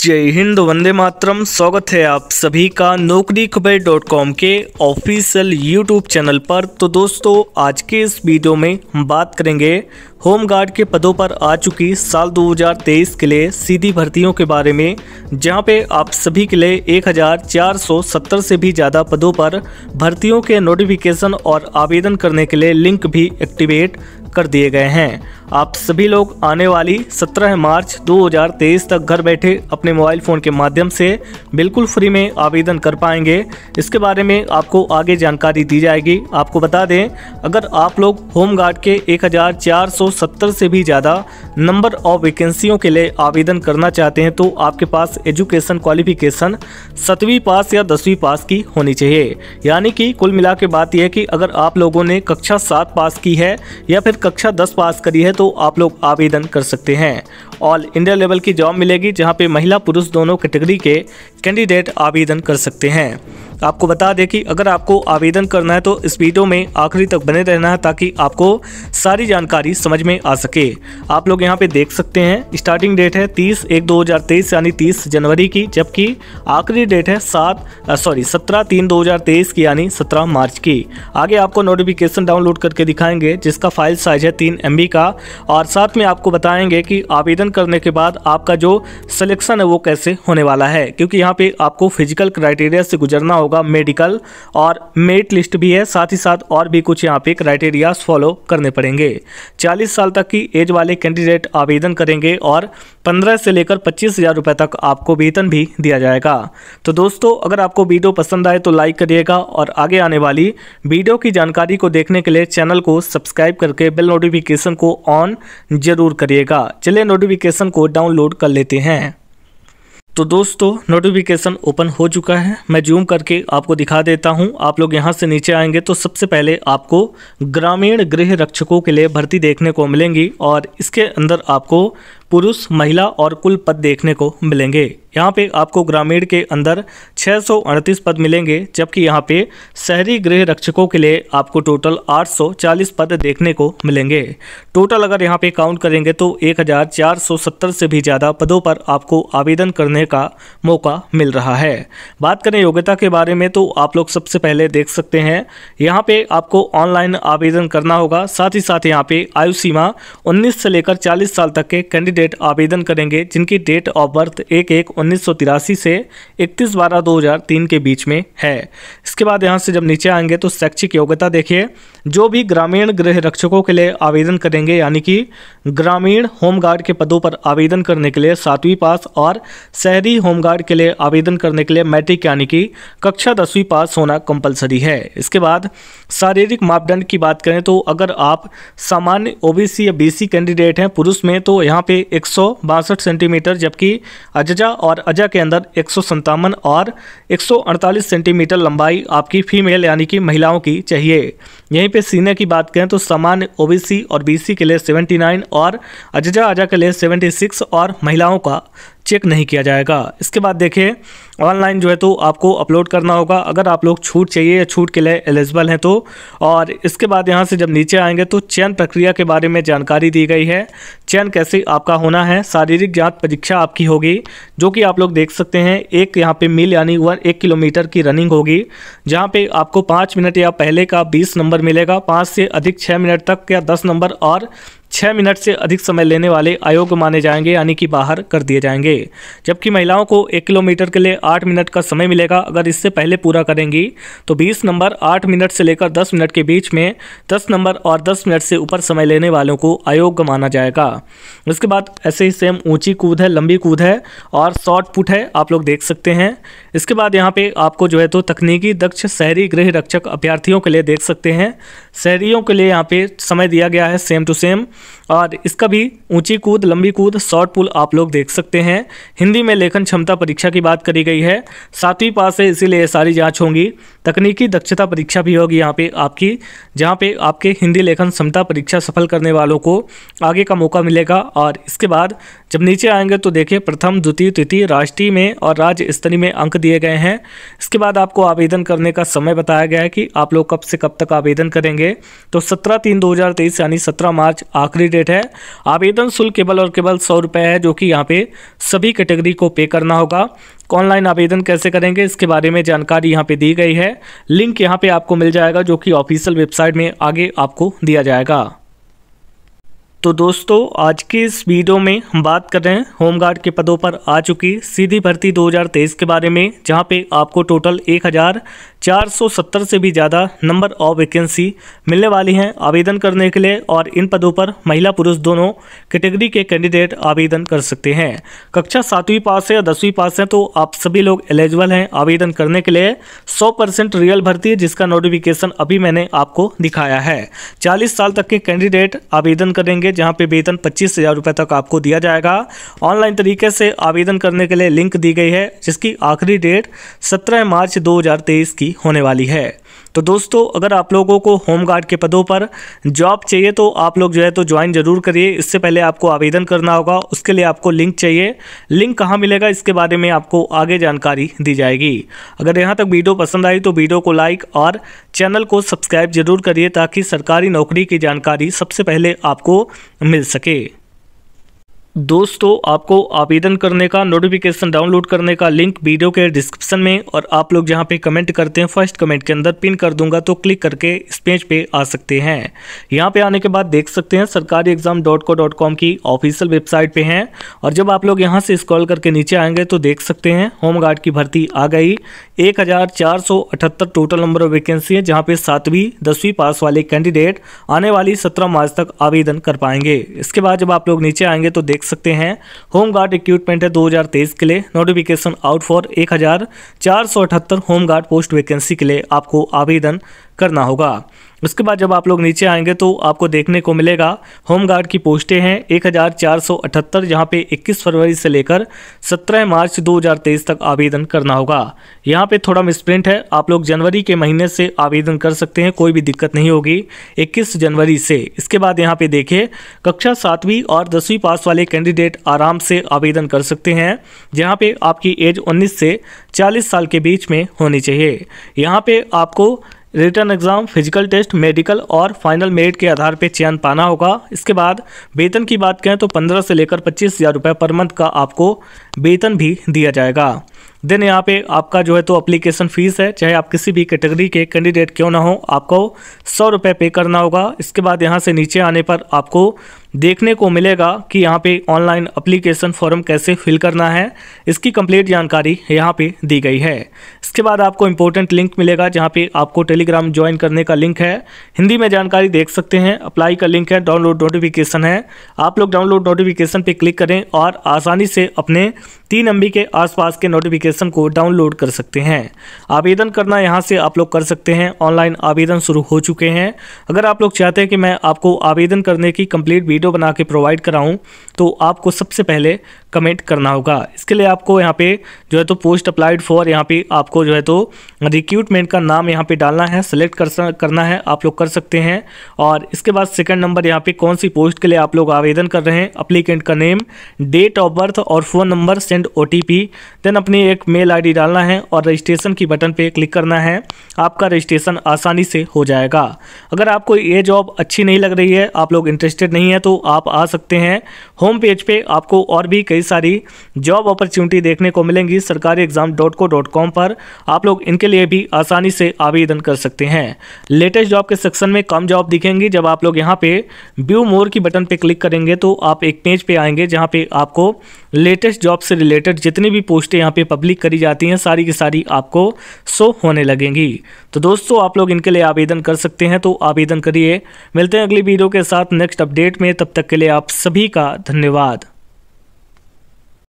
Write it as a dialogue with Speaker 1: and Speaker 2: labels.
Speaker 1: जय हिंद वंदे मातरम स्वागत है आप सभी का नौकरी खबर डॉट कॉम के ऑफिशियल यूट्यूब चैनल पर तो दोस्तों आज के इस वीडियो में हम बात करेंगे होम गार्ड के पदों पर आ चुकी साल 2023 के लिए सीधी भर्तियों के बारे में जहां पे आप सभी के लिए 1470 से भी ज़्यादा पदों पर भर्तियों के नोटिफिकेशन और आवेदन करने के लिए लिंक भी एक्टिवेट कर दिए गए हैं आप सभी लोग आने वाली 17 मार्च 2023 तक घर बैठे अपने मोबाइल फ़ोन के माध्यम से बिल्कुल फ्री में आवेदन कर पाएंगे इसके बारे में आपको आगे जानकारी दी जाएगी आपको बता दें अगर आप लोग होम गार्ड के 1470 से भी ज़्यादा नंबर ऑफ वैकेंसियों के लिए आवेदन करना चाहते हैं तो आपके पास एजुकेशन क्वालिफिकेशन सतवीं पास या दसवीं पास की होनी चाहिए यानी कि कुल मिला के बात यह है कि अगर आप लोगों ने कक्षा सात पास की है या फिर कक्षा दस पास करी है तो आप लोग आवेदन कर सकते हैं ऑल इंडिया लेवल की जॉब मिलेगी जहां पे महिला पुरुष दोनों कैटेगरी के कैंडिडेट आवेदन कर सकते हैं आपको बता दें कि अगर आपको आवेदन करना है तो इस वीडियो में आखिरी तक बने रहना है ताकि आपको सारी जानकारी समझ में आ सके आप लोग यहाँ पे देख सकते हैं स्टार्टिंग डेट है 30 एक 2023 यानी 30 जनवरी की जबकि आखिरी डेट है सात सॉरी 17 तीन 2023 की यानी 17 मार्च की आगे आपको नोटिफिकेशन डाउनलोड करके दिखाएंगे जिसका फाइल साइज है तीन एम का और साथ में आपको बताएंगे कि आवेदन करने के बाद आपका जो सलेक्शन है वो कैसे होने वाला है क्योंकि यहाँ पे आपको फिजिकल क्राइटेरिया से गुजरना होगा मेडिकल और मेरिट लिस्ट भी है साथ ही साथ और भी कुछ यहाँ पे क्राइटेरिया फॉलो करने पड़ेंगे चालीस साल तक की एज वाले कैंडिडेट आवेदन करेंगे और पंद्रह से लेकर पच्चीस हज़ार रुपए तक आपको वेतन भी दिया जाएगा तो दोस्तों अगर आपको वीडियो पसंद आए तो लाइक करिएगा और आगे आने वाली वीडियो की जानकारी को देखने के लिए चैनल को सब्सक्राइब करके बेल नोटिफिकेशन को ऑन जरूर करिएगा चलिए नोटिफिकेशन को डाउनलोड कर लेते हैं तो दोस्तों नोटिफिकेशन ओपन हो चुका है मैं जूम करके आपको दिखा देता हूं आप लोग यहां से नीचे आएंगे तो सबसे पहले आपको ग्रामीण गृह रक्षकों के लिए भर्ती देखने को मिलेंगी और इसके अंदर आपको पुरुष महिला और कुल पद देखने को मिलेंगे यहाँ पे आपको ग्रामीण के अंदर छः पद मिलेंगे जबकि यहाँ पे शहरी गृह रक्षकों के लिए आपको टोटल 840 पद देखने को मिलेंगे टोटल अगर यहाँ पे काउंट करेंगे तो 1470 से भी ज़्यादा पदों पर आपको आवेदन करने का मौका मिल रहा है बात करें योग्यता के बारे में तो आप लोग सबसे पहले देख सकते हैं यहाँ पर आपको ऑनलाइन आवेदन करना होगा साथ ही साथ यहाँ पर आयु सीमा उन्नीस से लेकर चालीस साल तक के कैंडिडेट आवेदन करेंगे जिनकी डेट ऑफ बर्थ एक एक उन्नीस से 31 बारह 2003 के बीच में है इसके बाद यहाँ से जब नीचे आएंगे तो शैक्षिक योग्यता देखिए जो भी ग्रामीण गृह रक्षकों के लिए आवेदन करेंगे यानी कि ग्रामीण होमगार्ड के पदों पर आवेदन करने के लिए सातवीं पास और शहरी होमगार्ड के लिए आवेदन करने के लिए मैट्रिक यानी कि कक्षा दसवीं पास होना कंपलसरी है इसके बाद शारीरिक मापदंड की बात करें तो अगर आप सामान्य ओबीसी या बीसी कैंडिडेट हैं पुरुष में तो यहाँ पे एक सेंटीमीटर जबकि अजजा और अजा के अंदर एक और एक सेंटीमीटर लंबाई आपकी फीमेल यानी कि महिलाओं की चाहिए यहीं पे सीने की बात करें तो सामान्य ओबीसी और बीसी के लिए 79 और अजजा अजा के लिए 76 और महिलाओं का चेक नहीं किया जाएगा इसके बाद देखिए ऑनलाइन जो है तो आपको अपलोड करना होगा अगर आप लोग छूट चाहिए या छूट के लिए एलिजिबल हैं तो और इसके बाद यहाँ से जब नीचे आएंगे तो चयन प्रक्रिया के बारे में जानकारी दी गई है चयन कैसे आपका होना है शारीरिक जांच परीक्षा आपकी होगी जो कि आप लोग देख सकते हैं एक यहाँ पे मील यानी वन एक किलोमीटर की रनिंग होगी जहाँ पर आपको पाँच मिनट या पहले का बीस नंबर मिलेगा पाँच से अधिक छः मिनट तक या दस नंबर और छः मिनट से अधिक समय लेने वाले अयोग्य माने जाएंगे यानी कि बाहर कर दिए जाएंगे जबकि महिलाओं को एक किलोमीटर के लिए आठ मिनट का समय मिलेगा अगर इससे पहले पूरा करेंगी तो बीस नंबर आठ मिनट से लेकर दस मिनट के बीच में दस नंबर और दस मिनट से ऊपर समय लेने वालों को अयोग्य माना जाएगा इसके बाद ऐसे ही सेम ऊँची कूद है लंबी कूद है और शॉर्ट पुट है आप लोग देख सकते हैं इसके बाद यहाँ पर आपको जो है तो तकनीकी दक्ष शहरी गृह रक्षक अभ्यार्थियों के लिए देख सकते हैं शहरियों के लिए यहाँ पर समय दिया गया है सेम टू सेम और इसका भी ऊंची कूद लंबी कूद शॉर्ट पुल आप लोग देख सकते हैं हिंदी में लेखन क्षमता परीक्षा की बात करी गई है सातवीं पास है इसीलिए सारी जाँच होंगी तकनीकी दक्षता परीक्षा भी होगी यहाँ पे आपकी जहाँ पे आपके हिंदी लेखन क्षमता परीक्षा सफल करने वालों को आगे का मौका मिलेगा और इसके बाद जब नीचे आएंगे तो देखिए प्रथम द्वितीय तिथि राष्ट्रीय में और राज्य स्तरीय में अंक दिए गए हैं इसके बाद आपको आवेदन करने का समय बताया गया है कि आप लोग कब से कब तक आवेदन करेंगे तो सत्रह तीन दो हज़ार तेईस यानी सत्रह मार्च आखिरी डेट है आवेदन शुल्क केवल और केवल सौ रुपये है जो कि यहाँ पे सभी कैटेगरी को पे करना होगा ऑनलाइन आवेदन कैसे करेंगे इसके बारे में जानकारी यहाँ पे दी गई है लिंक यहाँ पे आपको मिल जाएगा जो कि ऑफिशियल वेबसाइट में आगे आपको दिया जाएगा तो दोस्तों आज के इस वीडियो में हम बात कर रहे हैं होमगार्ड के पदों पर आ चुकी सीधी भर्ती 2023 के बारे में जहां पे आपको टोटल एक 470 से भी ज़्यादा नंबर ऑफ वैकेंसी मिलने वाली हैं आवेदन करने के लिए और इन पदों पर महिला पुरुष दोनों कैटेगरी के कैंडिडेट आवेदन कर सकते हैं कक्षा सातवीं पास है या दसवीं पास है तो आप सभी लोग एलिजिबल हैं आवेदन करने के लिए 100 परसेंट रियल भर्ती है जिसका नोटिफिकेशन अभी मैंने आपको दिखाया है चालीस साल तक के कैंडिडेट आवेदन करेंगे जहाँ पे वेतन पच्चीस हज़ार रुपये तक आपको दिया जाएगा ऑनलाइन तरीके से आवेदन करने के लिए लिंक दी गई है जिसकी आखिरी डेट सत्रह मार्च दो की भर्ती होने वाली है तो दोस्तों अगर आप लोगों को होम गार्ड के पदों पर जॉब चाहिए तो आप लोग जो है तो ज्वाइन जरूर करिए इससे पहले आपको आवेदन करना होगा उसके लिए आपको लिंक चाहिए लिंक कहाँ मिलेगा इसके बारे में आपको आगे जानकारी दी जाएगी अगर यहाँ तक वीडियो पसंद आई तो वीडियो को लाइक और चैनल को सब्सक्राइब जरूर करिए ताकि सरकारी नौकरी की जानकारी सबसे पहले आपको मिल सके दोस्तों आपको आवेदन करने का नोटिफिकेशन डाउनलोड करने का लिंक वीडियो के डिस्क्रिप्शन में और आप लोग जहाँ पे कमेंट करते हैं फर्स्ट कमेंट के अंदर पिन कर दूंगा तो क्लिक करके इस पेज पे आ सकते हैं यहाँ पे आने के बाद देख सकते हैं Sarkari exam dot co dot com की ऑफिशियल वेबसाइट पे हैं और जब आप लोग यहाँ से स्क्रॉल करके नीचे आएंगे तो देख सकते हैं होमगार्ड की भर्ती आ गई एक टोटल नंबर ऑफ वैकेंसी है जहाँ पे सातवीं दसवीं पास वाले कैंडिडेट आने वाली सत्रह मार्च तक आवेदन कर पाएंगे इसके बाद जब आप लोग नीचे आएंगे तो देख सकते हैं होम गार्ड इक्विपमेंट है 2023 के लिए नोटिफिकेशन आउट फॉर एक होम गार्ड पोस्ट वैकेंसी के लिए आपको आवेदन करना होगा उसके बाद जब आप लोग नीचे आएंगे तो आपको देखने को मिलेगा होम गार्ड की पोस्टें हैं 1478 यहाँ पे इक्कीस फरवरी से लेकर 17 मार्च 2023 तक आवेदन करना होगा यहाँ पे थोड़ा मिसप्रिंट है आप लोग जनवरी के महीने से आवेदन कर सकते हैं कोई भी दिक्कत नहीं होगी 21 जनवरी से इसके बाद यहाँ पे देखें कक्षा सातवीं और दसवीं पास वाले कैंडिडेट आराम से आवेदन कर सकते हैं जहाँ पे आपकी एज उन्नीस से चालीस साल के बीच में होनी चाहिए यहाँ पे आपको written exam physical test medical और फाइनल मेरिट के आधार पर चयन पाना होगा इसके बाद वेतन की बात करें तो पंद्रह से लेकर पच्चीस हज़ार रुपये पर मंथ का आपको वेतन भी दिया जाएगा देन यहाँ पे आपका जो है तो अप्लीकेशन फ़ीस है चाहे आप किसी भी कैटेगरी के कैंडिडेट क्यों ना हो आपको सौ रुपये पे करना होगा इसके बाद यहाँ से नीचे आने पर आपको देखने को मिलेगा कि यहाँ पे ऑनलाइन अप्लीकेशन फॉर्म कैसे फिल करना है इसकी कंप्लीट जानकारी यहाँ पे दी गई है इसके बाद आपको इम्पोर्टेंट लिंक मिलेगा जहाँ पे आपको टेलीग्राम ज्वाइन करने का लिंक है हिंदी में जानकारी देख सकते हैं अप्लाई का लिंक है डाउनलोड नोटिफिकेशन है आप लोग डाउनलोड नोटिफिकेशन पर क्लिक करें और आसानी से अपने तीन एम के आसपास के नोटिफिकेशन एप्लीकेशन को डाउनलोड कर सकते हैं आवेदन करना यहाँ से आप लोग कर सकते हैं ऑनलाइन आवेदन शुरू हो चुके हैं अगर आप लोग चाहते हैं कि मैं आपको आवेदन करने की कंप्लीट वीडियो बना के प्रोवाइड कराऊँ तो आपको सबसे पहले कमेंट करना होगा इसके लिए आपको यहाँ पे जो है तो पोस्ट अप्लाइड फॉर यहाँ पे आपको जो है तो रिक्रूटमेंट का नाम यहाँ पे डालना है सेलेक्ट कर करना है आप लोग कर सकते हैं और इसके बाद सेकंड नंबर यहाँ पे कौन सी पोस्ट के लिए आप लोग आवेदन कर रहे हैं अप्लीकेंट का नेम डेट ऑफ बर्थ और फ़ोन नंबर सेंड ओ देन अपनी एक मेल आईडी डालना है और रजिस्ट्रेशन की बटन पे क्लिक करना है आपका रजिस्ट्रेशन आसानी से हो जाएगा अगर आपको ये जॉब अच्छी नहीं लग रही है आप लोग इंटरेस्टेड नहीं है तो आप आ सकते हैं होम पेज पे आपको और भी कई सारी जॉब अपॉर्चुनिटी देखने को मिलेंगी Sarkari exam dot co dot com पर आप लोग इनके लिए भी आसानी से आवेदन कर सकते हैं लेटेस्ट जॉब के सेक्शन में कम जॉब दिखेंगी जब आप लोग यहाँ पे व्यू मोर की बटन पे क्लिक करेंगे तो आप एक पेज पे आएंगे जहाँ पे आपको लेटेस्ट जॉब से रिलेटेड जितनी भी पोस्टें यहाँ पे पब्लिक करी जाती हैं सारी की सारी आपको शो होने लगेंगी तो दोस्तों आप लोग इनके लिए आवेदन कर सकते हैं तो आवेदन करिए मिलते हैं अगली वीडियो के साथ नेक्स्ट अपडेट में तब तक के लिए आप सभी का धन्यवाद